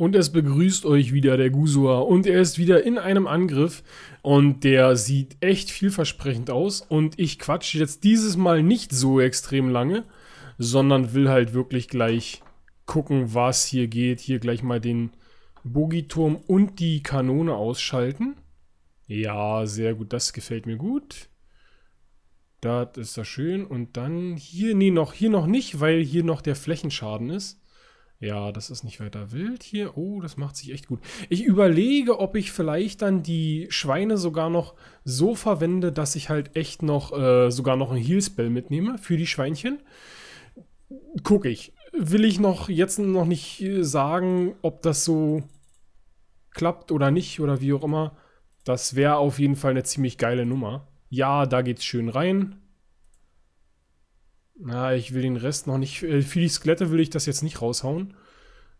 Und es begrüßt euch wieder der Gusua. Und er ist wieder in einem Angriff. Und der sieht echt vielversprechend aus. Und ich quatsche jetzt dieses Mal nicht so extrem lange, sondern will halt wirklich gleich gucken, was hier geht. Hier gleich mal den Bogiturm und die Kanone ausschalten. Ja, sehr gut. Das gefällt mir gut. Das ist ja schön. Und dann hier, nee, noch, hier noch nicht, weil hier noch der Flächenschaden ist. Ja, das ist nicht weiter wild hier. Oh, das macht sich echt gut. Ich überlege, ob ich vielleicht dann die Schweine sogar noch so verwende, dass ich halt echt noch äh, sogar noch ein Heal-Spell mitnehme für die Schweinchen. Gucke ich. Will ich noch jetzt noch nicht äh, sagen, ob das so klappt oder nicht oder wie auch immer. Das wäre auf jeden Fall eine ziemlich geile Nummer. Ja, da geht's schön rein. Na, ich will den Rest noch nicht. Äh, für die Skelette will ich das jetzt nicht raushauen.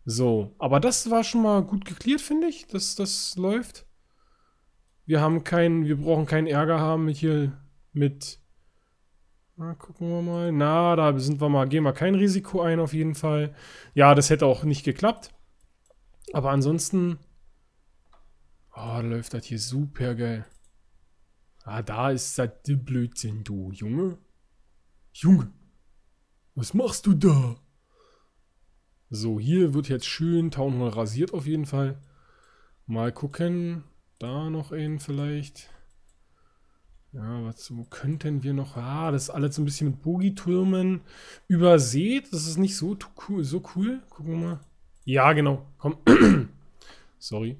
So, aber das war schon mal gut geklärt, finde ich, dass das läuft. Wir haben keinen, wir brauchen keinen Ärger haben mit hier mit. Na, gucken wir mal. Na, da sind wir mal, gehen wir kein Risiko ein auf jeden Fall. Ja, das hätte auch nicht geklappt. Aber ansonsten. Oh, läuft das hier super geil. Ah, da ist das Blödsinn, du Junge. Junge. Was machst du da? So, hier wird jetzt schön Town Hall rasiert auf jeden Fall. Mal gucken. Da noch einen vielleicht. Ja, was, wo könnten wir noch... Ah, das ist alles so ein bisschen mit Bogitürmen türmen übersät. Das ist nicht so cool, so cool. Gucken wir mal. Ja, genau. Komm. Sorry.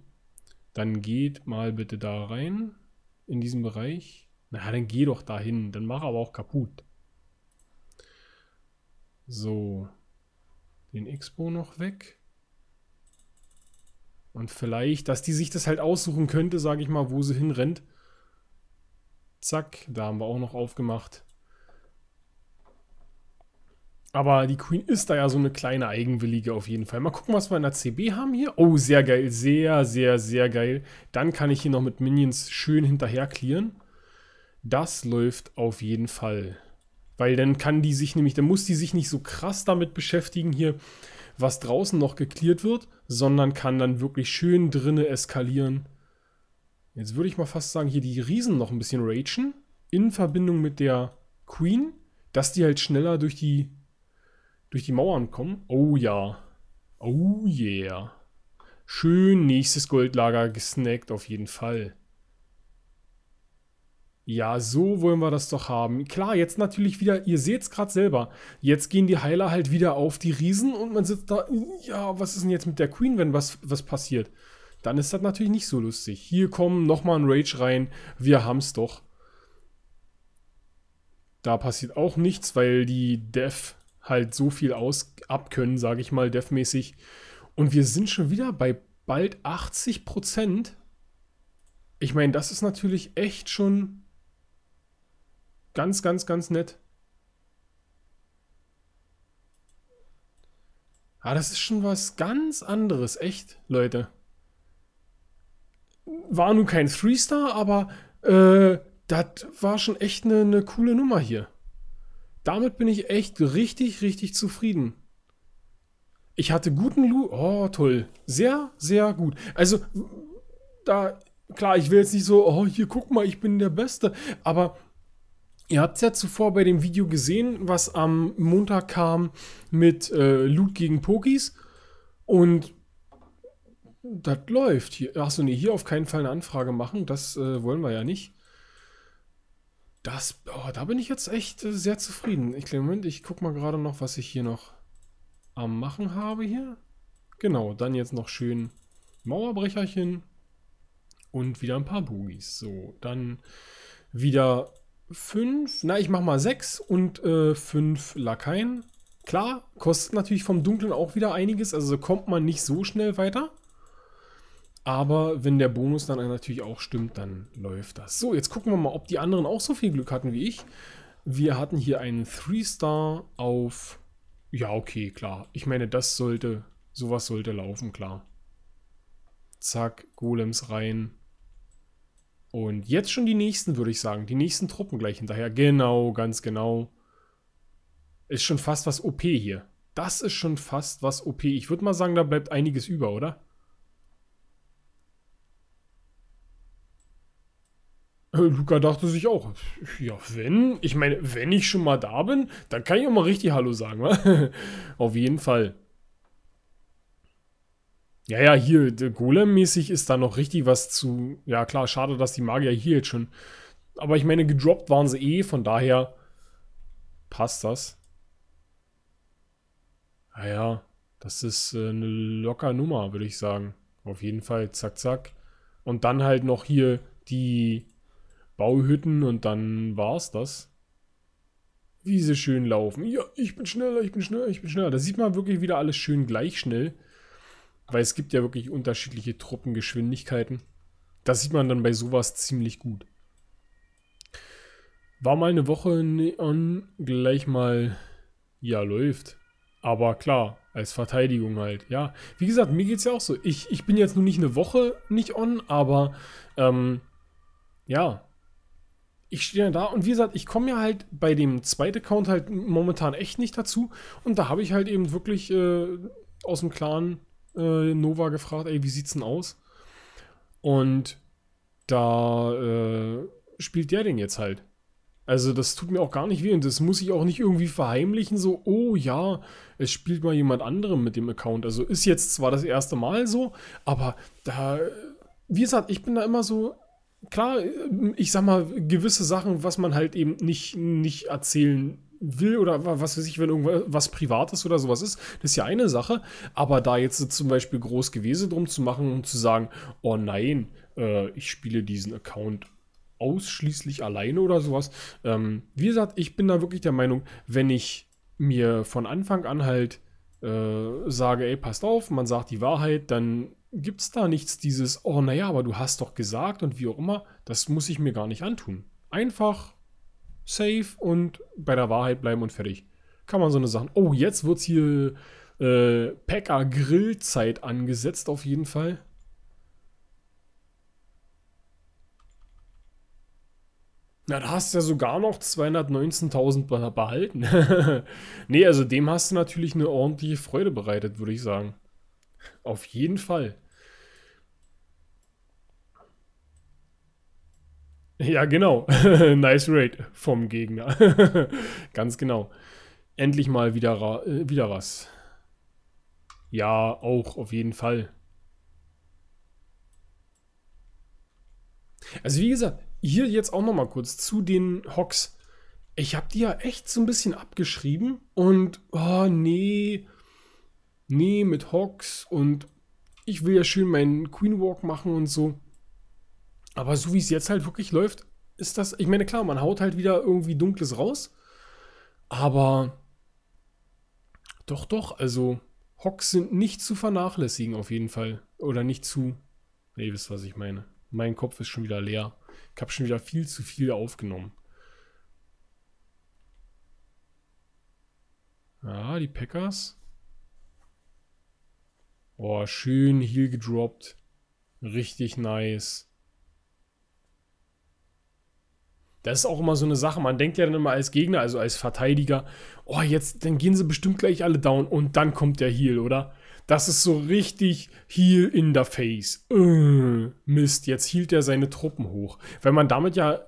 Dann geht mal bitte da rein. In diesem Bereich. Na, dann geh doch dahin. Dann mach aber auch kaputt. So. Den Expo noch weg. Und vielleicht, dass die sich das halt aussuchen könnte, sage ich mal, wo sie hinrennt. Zack, da haben wir auch noch aufgemacht. Aber die Queen ist da ja so eine kleine Eigenwillige auf jeden Fall. Mal gucken, was wir in der CB haben hier. Oh, sehr geil. Sehr, sehr, sehr geil. Dann kann ich hier noch mit Minions schön hinterher clearen. Das läuft auf jeden Fall. Weil dann kann die sich nämlich, dann muss die sich nicht so krass damit beschäftigen hier, was draußen noch geklärt wird, sondern kann dann wirklich schön drinne eskalieren. Jetzt würde ich mal fast sagen, hier die Riesen noch ein bisschen ragen, in Verbindung mit der Queen, dass die halt schneller durch die, durch die Mauern kommen. Oh ja. Oh yeah. Schön nächstes Goldlager gesnackt auf jeden Fall. Ja, so wollen wir das doch haben. Klar, jetzt natürlich wieder, ihr seht es gerade selber, jetzt gehen die Heiler halt wieder auf die Riesen und man sitzt da, ja, was ist denn jetzt mit der Queen, wenn was, was passiert? Dann ist das natürlich nicht so lustig. Hier kommen nochmal ein Rage rein, wir haben es doch. Da passiert auch nichts, weil die Dev halt so viel aus abkönnen, sage ich mal, Dev-mäßig. Und wir sind schon wieder bei bald 80%. Ich meine, das ist natürlich echt schon Ganz, ganz, ganz nett. Ah, das ist schon was ganz anderes, echt, Leute. War nun kein Three-Star, aber äh, das war schon echt eine ne coole Nummer hier. Damit bin ich echt richtig, richtig zufrieden. Ich hatte guten Loot. Oh, toll. Sehr, sehr gut. Also, da, klar, ich will jetzt nicht so, oh, hier, guck mal, ich bin der Beste. Aber Ihr habt es ja zuvor bei dem Video gesehen, was am Montag kam mit äh, Loot gegen Pokis. Und das läuft. Hier, achso, nee, hier auf keinen Fall eine Anfrage machen. Das äh, wollen wir ja nicht. Das, oh, da bin ich jetzt echt äh, sehr zufrieden. Ich, Moment, ich guck mal gerade noch, was ich hier noch am Machen habe hier. Genau, dann jetzt noch schön Mauerbrecherchen und wieder ein paar Boogies. So, dann wieder fünf, na, ich mach mal sechs und äh, fünf Lakaien. Klar, kostet natürlich vom Dunklen auch wieder einiges, also kommt man nicht so schnell weiter. Aber wenn der Bonus dann natürlich auch stimmt, dann läuft das. So, jetzt gucken wir mal, ob die anderen auch so viel Glück hatten wie ich. Wir hatten hier einen 3-Star auf... Ja, okay, klar. Ich meine, das sollte... Sowas sollte laufen, klar. Zack, Golems rein. Und jetzt schon die nächsten, würde ich sagen. Die nächsten Truppen gleich hinterher. Genau, ganz genau. Ist schon fast was OP hier. Das ist schon fast was OP. Ich würde mal sagen, da bleibt einiges über, oder? Äh, Luca dachte sich auch, ja, wenn, ich meine, wenn ich schon mal da bin, dann kann ich auch mal richtig Hallo sagen, wa? Auf jeden Fall. Ja, ja, hier, Golem-mäßig ist da noch richtig was zu. Ja, klar, schade, dass die Magier hier jetzt schon. Aber ich meine, gedroppt waren sie eh, von daher passt das. Naja, ah das ist äh, eine locker Nummer, würde ich sagen. Auf jeden Fall, zack, zack. Und dann halt noch hier die Bauhütten und dann war's das. Wie sie schön laufen. Ja, ich bin schneller, ich bin schneller, ich bin schneller. Da sieht man wirklich wieder alles schön gleich schnell. Weil es gibt ja wirklich unterschiedliche Truppengeschwindigkeiten. Das sieht man dann bei sowas ziemlich gut. War mal eine Woche Neon gleich mal, ja, läuft. Aber klar, als Verteidigung halt, ja. Wie gesagt, mir geht es ja auch so. Ich, ich bin jetzt nur nicht eine Woche nicht on, aber ähm, ja. Ich stehe da und wie gesagt, ich komme ja halt bei dem zweiten Account halt momentan echt nicht dazu. Und da habe ich halt eben wirklich äh, aus dem Clan äh, Nova gefragt, ey, wie sieht's denn aus? Und da äh, spielt der den jetzt halt. Also das tut mir auch gar nicht weh und das muss ich auch nicht irgendwie verheimlichen, so, oh ja, es spielt mal jemand anderem mit dem Account. Also ist jetzt zwar das erste Mal so, aber da, wie gesagt, ich bin da immer so, klar, ich sag mal, gewisse Sachen, was man halt eben nicht, nicht erzählen will oder was weiß ich, wenn irgendwas Privates oder sowas ist, das ist ja eine Sache. Aber da jetzt zum Beispiel groß gewesen drum zu machen und zu sagen, oh nein, äh, ich spiele diesen Account ausschließlich alleine oder sowas. Ähm, wie gesagt, ich bin da wirklich der Meinung, wenn ich mir von Anfang an halt äh, sage, ey, passt auf, man sagt die Wahrheit, dann gibt es da nichts dieses, oh naja, aber du hast doch gesagt und wie auch immer, das muss ich mir gar nicht antun. Einfach safe und bei der Wahrheit bleiben und fertig. Kann man so eine Sache. Oh, jetzt wird es hier äh, Packer Grillzeit angesetzt auf jeden Fall. Na, da hast du ja sogar noch 219.000 behalten. nee, also dem hast du natürlich eine ordentliche Freude bereitet, würde ich sagen. Auf jeden Fall. Ja, genau. nice Raid vom Gegner. Ganz genau. Endlich mal wieder, äh, wieder was. Ja, auch auf jeden Fall. Also wie gesagt, hier jetzt auch nochmal kurz zu den Hocks. Ich habe die ja echt so ein bisschen abgeschrieben und oh nee, nee mit Hocks und ich will ja schön meinen Queen Walk machen und so. Aber so wie es jetzt halt wirklich läuft, ist das, ich meine, klar, man haut halt wieder irgendwie Dunkles raus, aber doch, doch, also Hocks sind nicht zu vernachlässigen auf jeden Fall. Oder nicht zu, nee, ihr wisst, was ich meine. Mein Kopf ist schon wieder leer. Ich habe schon wieder viel zu viel aufgenommen. Ja, die Packers. Oh, schön Heal gedroppt. Richtig nice. Das ist auch immer so eine Sache. Man denkt ja dann immer als Gegner, also als Verteidiger, oh, jetzt, dann gehen sie bestimmt gleich alle down und dann kommt der Heal, oder? Das ist so richtig Heal in the Face. Äh, Mist, jetzt hielt er seine Truppen hoch. Wenn man damit ja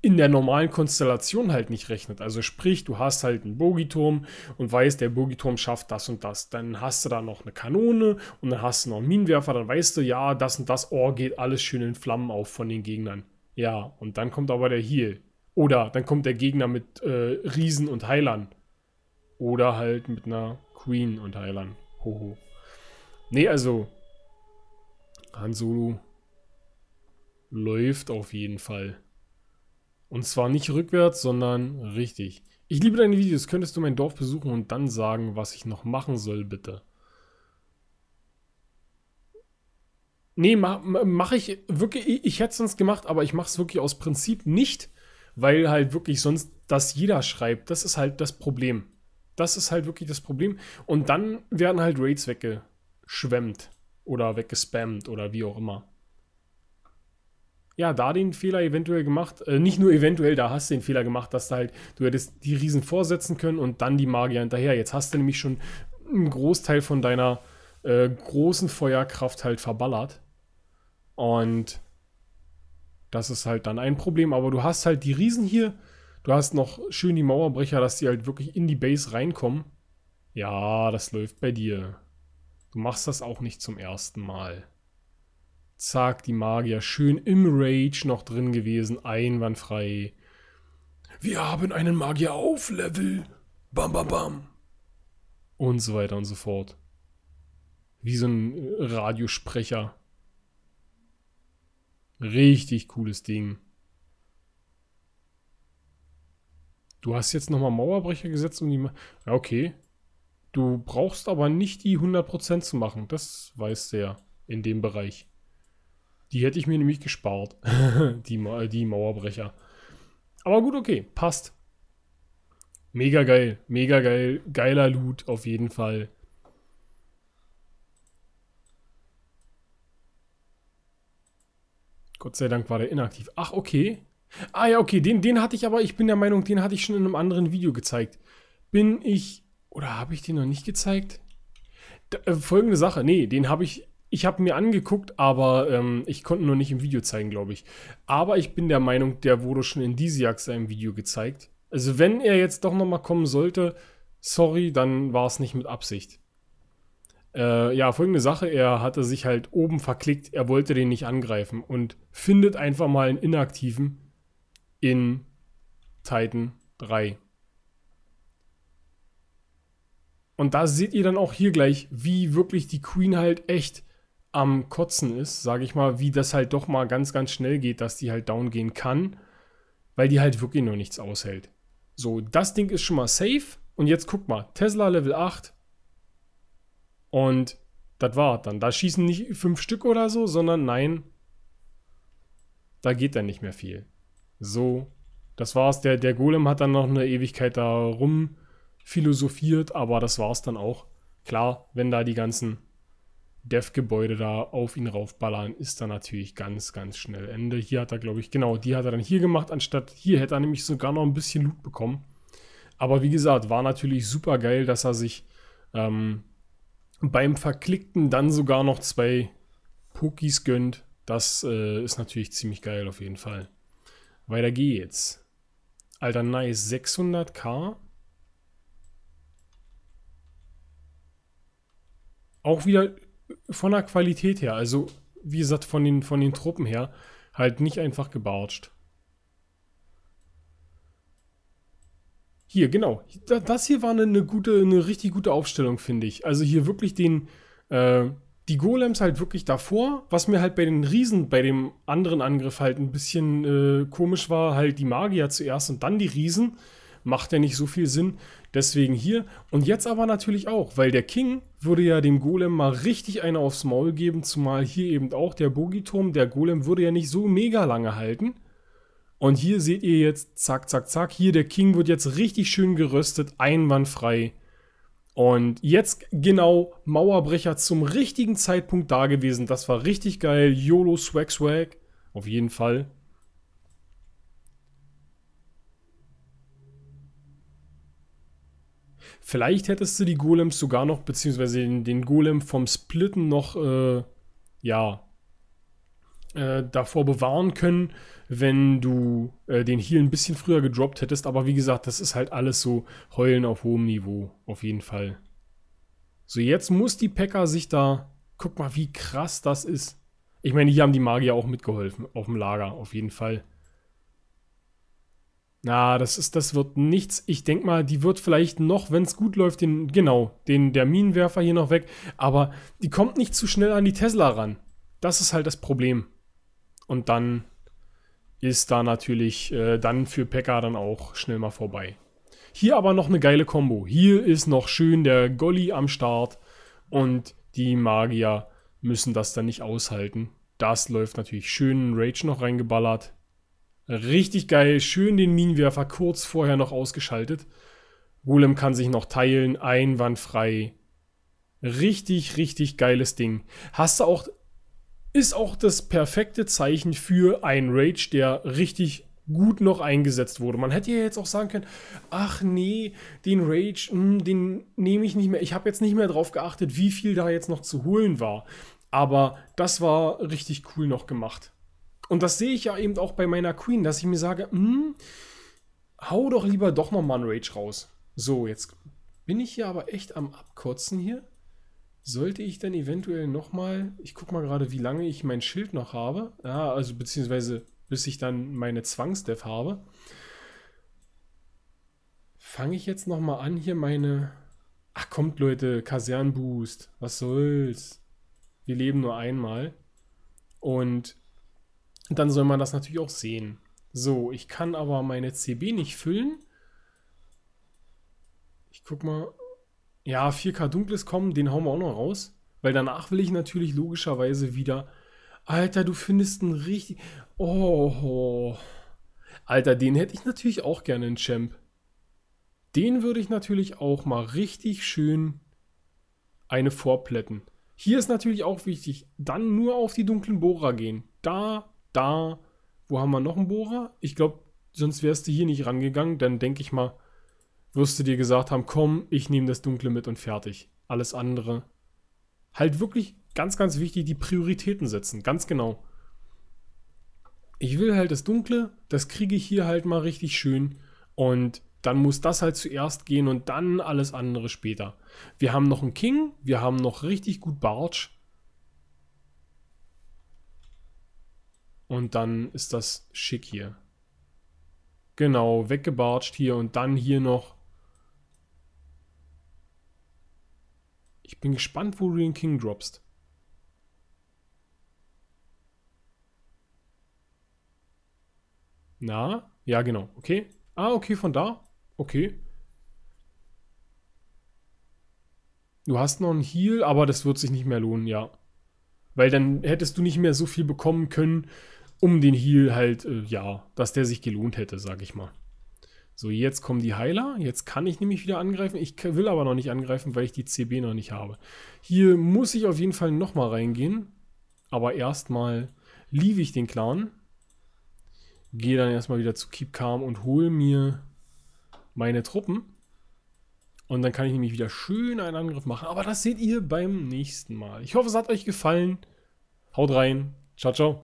in der normalen Konstellation halt nicht rechnet. Also sprich, du hast halt einen Bogiturm und weißt, der Bogiturm schafft das und das. Dann hast du da noch eine Kanone und dann hast du noch einen Minenwerfer. Dann weißt du, ja, das und das, oh, geht alles schön in Flammen auf von den Gegnern. Ja, und dann kommt aber der Heal. Oder dann kommt der Gegner mit äh, Riesen und Heilern. Oder halt mit einer Queen und Heilern. Hoho. Nee, also. Han Solo läuft auf jeden Fall. Und zwar nicht rückwärts, sondern richtig. Ich liebe deine Videos. Könntest du mein Dorf besuchen und dann sagen, was ich noch machen soll, bitte? Nee, mache mach ich wirklich, ich, ich hätte es sonst gemacht, aber ich mache es wirklich aus Prinzip nicht, weil halt wirklich sonst das jeder schreibt. Das ist halt das Problem. Das ist halt wirklich das Problem. Und dann werden halt Raids weggeschwemmt oder weggespammt oder wie auch immer. Ja, da den Fehler eventuell gemacht, äh, nicht nur eventuell, da hast du den Fehler gemacht, dass du halt, du hättest die Riesen vorsetzen können und dann die Magier hinterher. Jetzt hast du nämlich schon einen Großteil von deiner äh, großen Feuerkraft halt verballert. Und das ist halt dann ein Problem. Aber du hast halt die Riesen hier. Du hast noch schön die Mauerbrecher, dass die halt wirklich in die Base reinkommen. Ja, das läuft bei dir. Du machst das auch nicht zum ersten Mal. Zack, die Magier schön im Rage noch drin gewesen, einwandfrei. Wir haben einen Magier auf Level. Bam, bam, bam. Und so weiter und so fort. Wie so ein Radiosprecher. Richtig cooles Ding. Du hast jetzt nochmal Mauerbrecher gesetzt, um die... Ma ja, okay. Du brauchst aber nicht die 100% zu machen. Das weiß der in dem Bereich. Die hätte ich mir nämlich gespart. die, Ma äh, die Mauerbrecher. Aber gut, okay. Passt. Mega geil. Mega geil. Geiler Loot auf jeden Fall. Gott sei Dank war der inaktiv. Ach, okay. Ah ja, okay, den, den hatte ich aber, ich bin der Meinung, den hatte ich schon in einem anderen Video gezeigt. Bin ich, oder habe ich den noch nicht gezeigt? Da, äh, folgende Sache, nee, den habe ich, ich habe mir angeguckt, aber ähm, ich konnte nur nicht im Video zeigen, glaube ich. Aber ich bin der Meinung, der wurde schon in Disiak seinem Video gezeigt. Also wenn er jetzt doch nochmal kommen sollte, sorry, dann war es nicht mit Absicht. Äh, ja, folgende Sache, er hatte sich halt oben verklickt, er wollte den nicht angreifen und findet einfach mal einen Inaktiven in Titan 3. Und da seht ihr dann auch hier gleich, wie wirklich die Queen halt echt am Kotzen ist, sage ich mal, wie das halt doch mal ganz, ganz schnell geht, dass die halt down gehen kann, weil die halt wirklich nur nichts aushält. So, das Ding ist schon mal safe. Und jetzt guck mal, Tesla Level 8, und das war dann. Da schießen nicht fünf Stück oder so, sondern nein, da geht dann nicht mehr viel. So, das war's. Der, der Golem hat dann noch eine Ewigkeit da rum philosophiert, aber das war's dann auch. Klar, wenn da die ganzen Dev-Gebäude da auf ihn raufballern, ist dann natürlich ganz, ganz schnell Ende. Hier hat er, glaube ich, genau, die hat er dann hier gemacht, anstatt hier hätte er nämlich sogar noch ein bisschen Loot bekommen. Aber wie gesagt, war natürlich super geil, dass er sich ähm, beim Verklickten dann sogar noch zwei Pokis gönnt, das äh, ist natürlich ziemlich geil auf jeden Fall. Weiter geht's. Alter, nice. 600k. Auch wieder von der Qualität her, also wie gesagt, von den, von den Truppen her, halt nicht einfach gebartscht. Hier, genau. Das hier war eine, eine gute, eine richtig gute Aufstellung, finde ich. Also hier wirklich den, äh, die Golems halt wirklich davor. Was mir halt bei den Riesen, bei dem anderen Angriff halt ein bisschen äh, komisch war, halt die Magier zuerst und dann die Riesen. Macht ja nicht so viel Sinn. Deswegen hier. Und jetzt aber natürlich auch, weil der King würde ja dem Golem mal richtig eine aufs Maul geben, zumal hier eben auch der Bogiturm, der Golem würde ja nicht so mega lange halten. Und hier seht ihr jetzt, zack, zack, zack, hier der King wird jetzt richtig schön geröstet, einwandfrei. Und jetzt genau Mauerbrecher zum richtigen Zeitpunkt da gewesen. Das war richtig geil. YOLO Swag Swag. Auf jeden Fall. Vielleicht hättest du die Golems sogar noch, beziehungsweise den, den Golem vom Splitten noch, äh, ja, äh, davor bewahren können, wenn du äh, den Heal ein bisschen früher gedroppt hättest. Aber wie gesagt, das ist halt alles so Heulen auf hohem Niveau, auf jeden Fall. So, jetzt muss die Packer e sich da... Guck mal, wie krass das ist. Ich meine, hier haben die Magier auch mitgeholfen, auf dem Lager, auf jeden Fall. Na, das ist, das wird nichts. Ich denke mal, die wird vielleicht noch, wenn es gut läuft, den, genau, den, der Minenwerfer hier noch weg. Aber die kommt nicht zu schnell an die Tesla ran. Das ist halt das Problem. Und dann ist da natürlich äh, dann für Pekka dann auch schnell mal vorbei. Hier aber noch eine geile Combo. Hier ist noch schön der Golli am Start und die Magier müssen das dann nicht aushalten. Das läuft natürlich schön. Rage noch reingeballert. Richtig geil. Schön den Minenwerfer kurz vorher noch ausgeschaltet. Golem kann sich noch teilen. Einwandfrei. Richtig, richtig geiles Ding. Hast du auch ist auch das perfekte Zeichen für einen Rage, der richtig gut noch eingesetzt wurde. Man hätte ja jetzt auch sagen können, ach nee, den Rage, mh, hm, den nehme ich nicht mehr. Ich habe jetzt nicht mehr drauf geachtet, wie viel da jetzt noch zu holen war. Aber das war richtig cool noch gemacht. Und das sehe ich ja eben auch bei meiner Queen, dass ich mir sage, mh, hm, hau doch lieber doch nochmal einen Rage raus. So, jetzt bin ich hier aber echt am Abkotzen hier. Sollte ich dann eventuell nochmal, ich guck mal gerade, wie lange ich mein Schild noch habe. Ja, also beziehungsweise bis ich dann meine Zwangsdev habe. Fange ich jetzt nochmal an, hier meine. Ach kommt, Leute, Kasernboost. Was soll's? Wir leben nur einmal. Und dann soll man das natürlich auch sehen. So, ich kann aber meine CB nicht füllen. Ich guck mal, ja, 4K Dunkles kommen, den hauen wir auch noch raus. Weil danach will ich natürlich logischerweise wieder. Alter, du findest einen richtig. Oh. Alter, den hätte ich natürlich auch gerne in Champ. Den würde ich natürlich auch mal richtig schön eine vorplätten. Hier ist natürlich auch wichtig, dann nur auf die dunklen Bohrer gehen. Da, da. Wo haben wir noch einen Bohrer? Ich glaube, sonst wärst du hier nicht rangegangen. Dann denke ich mal, wirst du dir gesagt haben, komm, ich nehme das Dunkle mit und fertig. Alles andere. Halt wirklich ganz, ganz wichtig, die Prioritäten setzen. Ganz genau. Ich will halt das Dunkle, das kriege ich hier halt mal richtig schön. Und dann muss das halt zuerst gehen und dann alles andere später. Wir haben noch einen King, wir haben noch richtig gut Barge. Und dann ist das schick hier. Genau, weggebarcht hier und dann hier noch Ich bin gespannt, wo du den King droppst. Na? Ja, genau. Okay. Ah, okay, von da. Okay. Du hast noch einen Heal, aber das wird sich nicht mehr lohnen, ja. Weil dann hättest du nicht mehr so viel bekommen können, um den Heal halt, äh, ja, dass der sich gelohnt hätte, sag ich mal. So, jetzt kommen die Heiler. Jetzt kann ich nämlich wieder angreifen. Ich will aber noch nicht angreifen, weil ich die CB noch nicht habe. Hier muss ich auf jeden Fall nochmal reingehen. Aber erstmal liebe ich den Clan. Gehe dann erstmal wieder zu Keep Calm und hole mir meine Truppen. Und dann kann ich nämlich wieder schön einen Angriff machen. Aber das seht ihr beim nächsten Mal. Ich hoffe, es hat euch gefallen. Haut rein. Ciao, ciao.